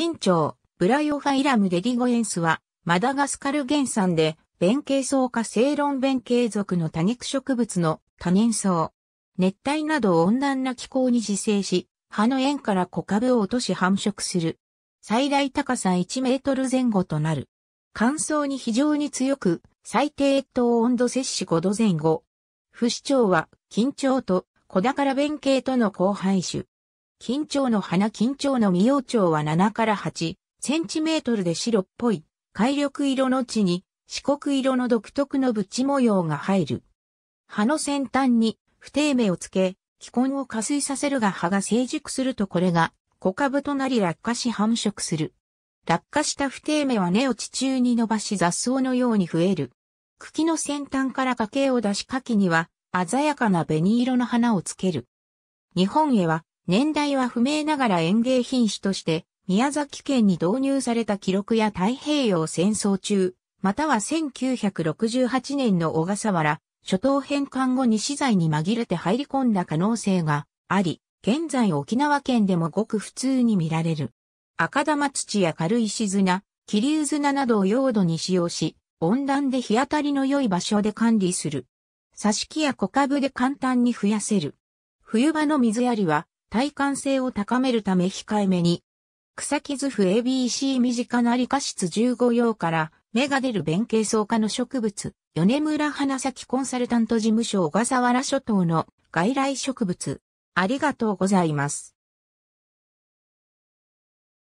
金町、ブライオファイラムデリゴエンスは、マダガスカル原産で、弁形草化正論弁形属の多肉植物の多年草。熱帯など温暖な気候に自生し、葉の縁から小株を落とし繁殖する。最大高さ1メートル前後となる。乾燥に非常に強く、最低等温度摂氏5度前後。不死鳥は、緊張と小宝弁形との交配種。緊張の花緊張の未幼蝶は7から8センチメートルで白っぽい、海緑色の地に四国色の独特のブチ模様が入る。葉の先端に不定芽をつけ、気根を加水させるが葉が成熟するとこれが小株となり落下し繁殖する。落下した不定芽は根を地中に伸ばし雑草のように増える。茎の先端から花茎を出し花きには鮮やかな紅色の花をつける。日本へは年代は不明ながら園芸品種として、宮崎県に導入された記録や太平洋戦争中、または1968年の小笠原、諸島返還後に資材に紛れて入り込んだ可能性があり、現在沖縄県でもごく普通に見られる。赤玉土や軽石砂、霧砂などを用土に使用し、温暖で日当たりの良い場所で管理する。挿し木や小株で簡単に増やせる。冬場の水やりは体感性を高めるため控えめに。草木図譜 ABC 身近な理科室15用から芽が出る弁形草科の植物、米村花咲コンサルタント事務所小笠原諸島の外来植物。ありがとうございます。